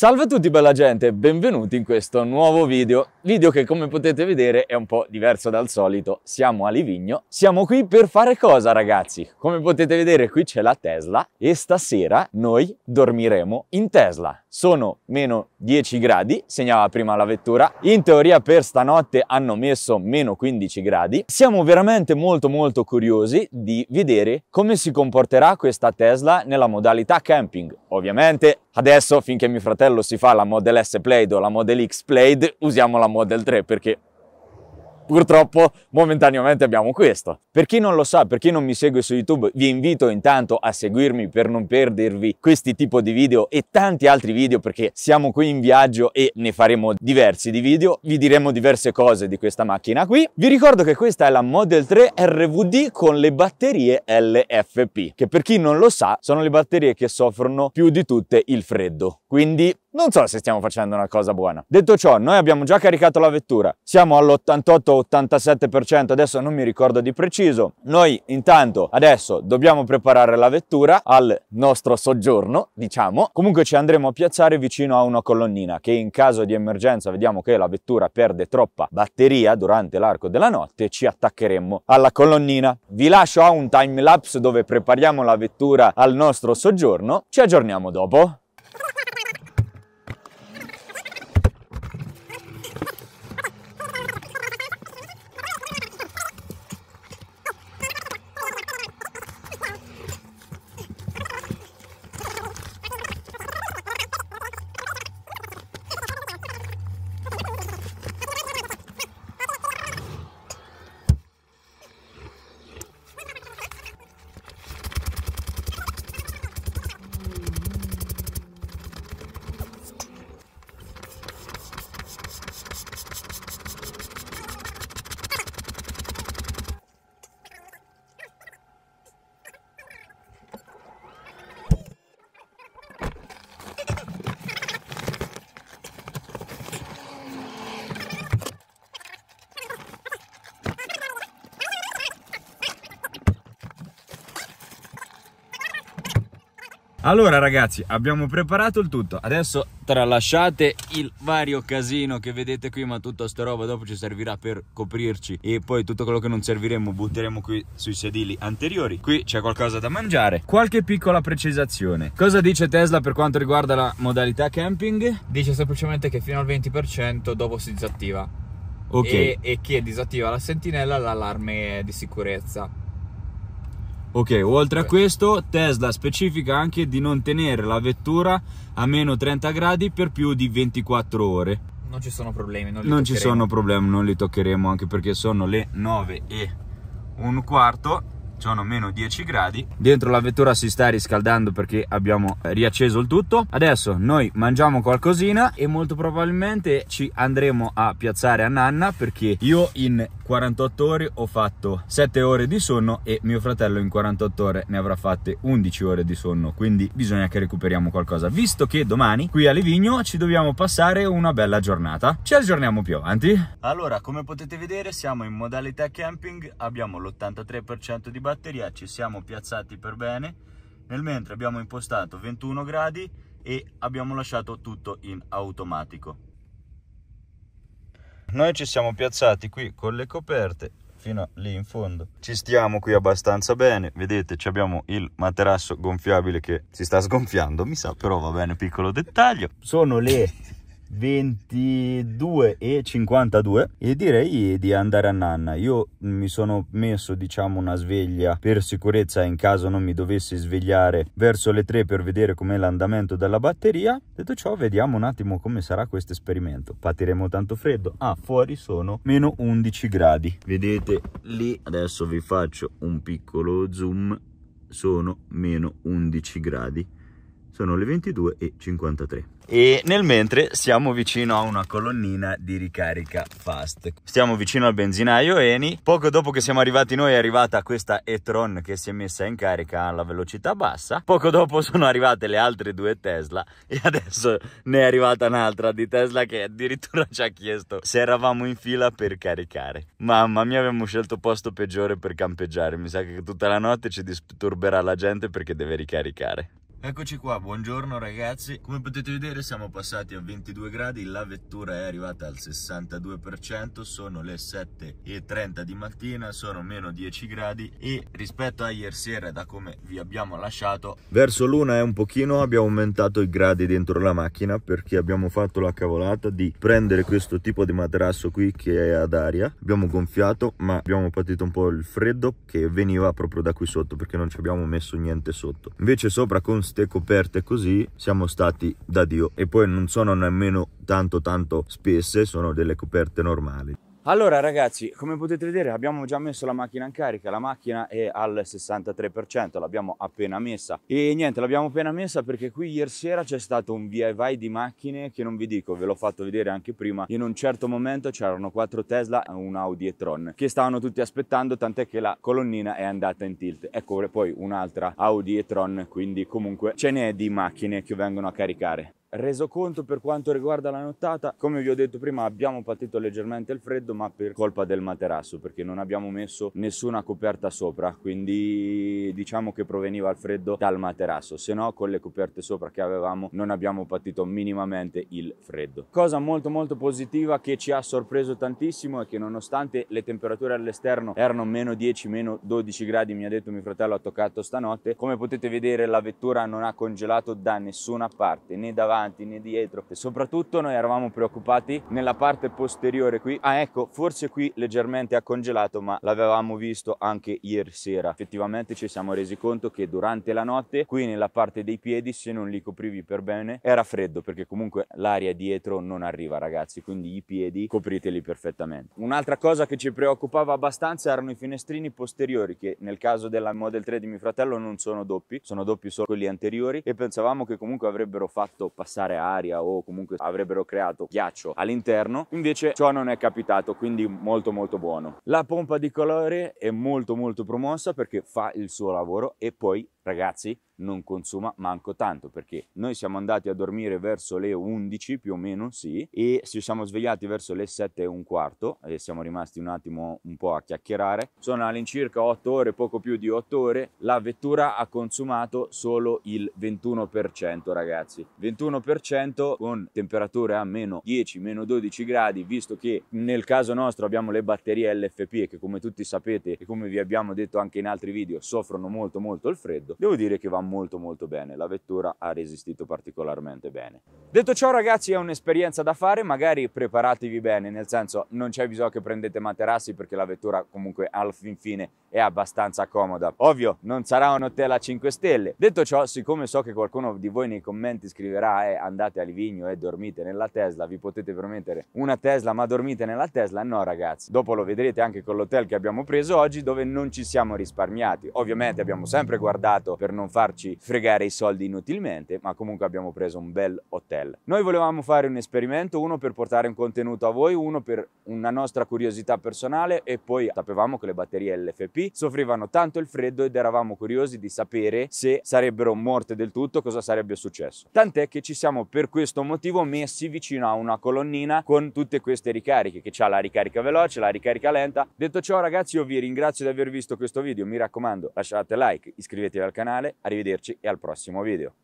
Salve a tutti bella gente, benvenuti in questo nuovo video, video che come potete vedere è un po' diverso dal solito, siamo a Livigno, siamo qui per fare cosa ragazzi? Come potete vedere qui c'è la Tesla e stasera noi dormiremo in Tesla, sono meno 10 gradi, segnava prima la vettura, in teoria per stanotte hanno messo meno 15 gradi, siamo veramente molto molto curiosi di vedere come si comporterà questa Tesla nella modalità camping, ovviamente Adesso, finché mio fratello si fa la Model S Plaid o la Model X Plaid, usiamo la Model 3 perché purtroppo momentaneamente abbiamo questo. Per chi non lo sa, per chi non mi segue su YouTube, vi invito intanto a seguirmi per non perdervi questi tipi di video e tanti altri video perché siamo qui in viaggio e ne faremo diversi di video, vi diremo diverse cose di questa macchina qui. Vi ricordo che questa è la Model 3 RVD con le batterie LFP, che per chi non lo sa sono le batterie che soffrono più di tutte il freddo. Quindi non so se stiamo facendo una cosa buona. Detto ciò, noi abbiamo già caricato la vettura, siamo all'88-87%, adesso non mi ricordo di preciso. Noi intanto adesso dobbiamo preparare la vettura al nostro soggiorno, diciamo. Comunque ci andremo a piazzare vicino a una colonnina che in caso di emergenza vediamo che la vettura perde troppa batteria durante l'arco della notte, ci attaccheremo alla colonnina. Vi lascio a un time lapse dove prepariamo la vettura al nostro soggiorno, ci aggiorniamo dopo. Allora ragazzi abbiamo preparato il tutto Adesso tralasciate il vario casino che vedete qui Ma tutta sta roba dopo ci servirà per coprirci E poi tutto quello che non serviremo butteremo qui sui sedili anteriori Qui c'è qualcosa da mangiare Qualche piccola precisazione Cosa dice Tesla per quanto riguarda la modalità camping? Dice semplicemente che fino al 20% dopo si disattiva Ok E, e chi disattiva la sentinella l'allarme di sicurezza Ok, oltre a questo Tesla specifica anche di non tenere la vettura a meno 30 gradi per più di 24 ore. Non ci sono problemi, non li Non toccheremo. ci sono problemi, non li toccheremo anche perché sono le 9 e un quarto sono meno 10 gradi dentro la vettura si sta riscaldando perché abbiamo eh, riacceso il tutto adesso noi mangiamo qualcosina e molto probabilmente ci andremo a piazzare a nanna perché io in 48 ore ho fatto 7 ore di sonno e mio fratello in 48 ore ne avrà fatte 11 ore di sonno quindi bisogna che recuperiamo qualcosa visto che domani qui a Livigno ci dobbiamo passare una bella giornata ci aggiorniamo più avanti allora come potete vedere siamo in modalità camping abbiamo l'83% di batteria ci siamo piazzati per bene, nel mentre abbiamo impostato 21 gradi e abbiamo lasciato tutto in automatico. Noi ci siamo piazzati qui con le coperte fino lì in fondo. Ci stiamo qui abbastanza bene, vedete abbiamo il materasso gonfiabile che si sta sgonfiando, mi sa però va bene, piccolo dettaglio. Sono le 22 e 52 e direi di andare a nanna io mi sono messo diciamo una sveglia per sicurezza in caso non mi dovessi svegliare verso le 3 per vedere com'è l'andamento della batteria detto ciò vediamo un attimo come sarà questo esperimento patiremo tanto freddo ah fuori sono meno 11 gradi vedete lì adesso vi faccio un piccolo zoom sono meno 11 gradi sono le 22.53 e nel mentre siamo vicino a una colonnina di ricarica fast stiamo vicino al benzinaio Eni poco dopo che siamo arrivati noi è arrivata questa e-tron che si è messa in carica alla velocità bassa poco dopo sono arrivate le altre due Tesla e adesso ne è arrivata un'altra di Tesla che addirittura ci ha chiesto se eravamo in fila per caricare mamma mia abbiamo scelto posto peggiore per campeggiare mi sa che tutta la notte ci disturberà la gente perché deve ricaricare Eccoci qua, buongiorno ragazzi. Come potete vedere siamo passati a 22 gradi, la vettura è arrivata al 62%, sono le 7.30 di mattina, sono meno 10 gradi e rispetto a ieri sera da come vi abbiamo lasciato, verso l'una e un pochino abbiamo aumentato i gradi dentro la macchina perché abbiamo fatto la cavolata di prendere questo tipo di materasso qui che è ad aria, abbiamo gonfiato ma abbiamo patito un po' il freddo che veniva proprio da qui sotto perché non ci abbiamo messo niente sotto. Invece sopra con queste coperte così siamo stati da Dio e poi non sono nemmeno tanto tanto spesse sono delle coperte normali allora ragazzi, come potete vedere abbiamo già messo la macchina in carica, la macchina è al 63%, l'abbiamo appena messa. E niente, l'abbiamo appena messa perché qui ieri sera c'è stato un via e vai di macchine che non vi dico, ve l'ho fatto vedere anche prima. In un certo momento c'erano 4 Tesla e un Audi e Tron che stavano tutti aspettando, tant'è che la colonnina è andata in tilt. Ecco poi un'altra Audi e Tron, quindi comunque ce n'è di macchine che vengono a caricare. Resoconto per quanto riguarda la nottata, come vi ho detto prima abbiamo patito leggermente il freddo ma per colpa del materasso perché non abbiamo messo nessuna coperta sopra quindi diciamo che proveniva il freddo dal materasso se no con le coperte sopra che avevamo non abbiamo patito minimamente il freddo. Cosa molto molto positiva che ci ha sorpreso tantissimo è che nonostante le temperature all'esterno erano meno 10 meno 12 gradi mi ha detto mio fratello ha toccato stanotte come potete vedere la vettura non ha congelato da nessuna parte né davanti davanti né dietro e soprattutto noi eravamo preoccupati nella parte posteriore qui ah ecco forse qui leggermente ha congelato ma l'avevamo visto anche ieri sera effettivamente ci siamo resi conto che durante la notte qui nella parte dei piedi se non li coprivi per bene era freddo perché comunque l'aria dietro non arriva ragazzi quindi i piedi copriteli perfettamente un'altra cosa che ci preoccupava abbastanza erano i finestrini posteriori che nel caso della Model 3 di mio fratello non sono doppi sono doppi solo quelli anteriori e pensavamo che comunque avrebbero fatto passare passare aria o comunque avrebbero creato ghiaccio all'interno invece ciò non è capitato quindi molto molto buono la pompa di colore è molto molto promossa perché fa il suo lavoro e poi ragazzi non consuma manco tanto perché noi siamo andati a dormire verso le 11 più o meno sì e ci siamo svegliati verso le 7 e un quarto e siamo rimasti un attimo un po' a chiacchierare sono all'incirca 8 ore poco più di 8 ore la vettura ha consumato solo il 21% ragazzi 21% con temperature a meno 10 meno 12 gradi visto che nel caso nostro abbiamo le batterie LFP che come tutti sapete e come vi abbiamo detto anche in altri video soffrono molto molto il freddo Devo dire che va molto molto bene, la vettura ha resistito particolarmente bene. Detto ciò ragazzi è un'esperienza da fare, magari preparatevi bene, nel senso non c'è bisogno che prendete materassi perché la vettura comunque alla fin fine è abbastanza comoda. Ovvio, non sarà un hotel a 5 stelle. Detto ciò, siccome so che qualcuno di voi nei commenti scriverà eh, andate a Livigno e dormite nella Tesla, vi potete permettere una Tesla ma dormite nella Tesla? No ragazzi, dopo lo vedrete anche con l'hotel che abbiamo preso oggi dove non ci siamo risparmiati. Ovviamente abbiamo sempre guardato mercato per non farci fregare i soldi inutilmente, ma comunque abbiamo preso un bel hotel. Noi volevamo fare un esperimento, uno per portare un contenuto a voi, uno per una nostra curiosità personale e poi sapevamo che le batterie LFP soffrivano tanto il freddo ed eravamo curiosi di sapere se sarebbero morte del tutto, cosa sarebbe successo. Tant'è che ci siamo per questo motivo messi vicino a una colonnina con tutte queste ricariche che ha la ricarica veloce, la ricarica lenta. Detto ciò ragazzi io vi ringrazio di aver visto questo video, mi raccomando lasciate like, iscrivetevi al al canale, arrivederci e al prossimo video.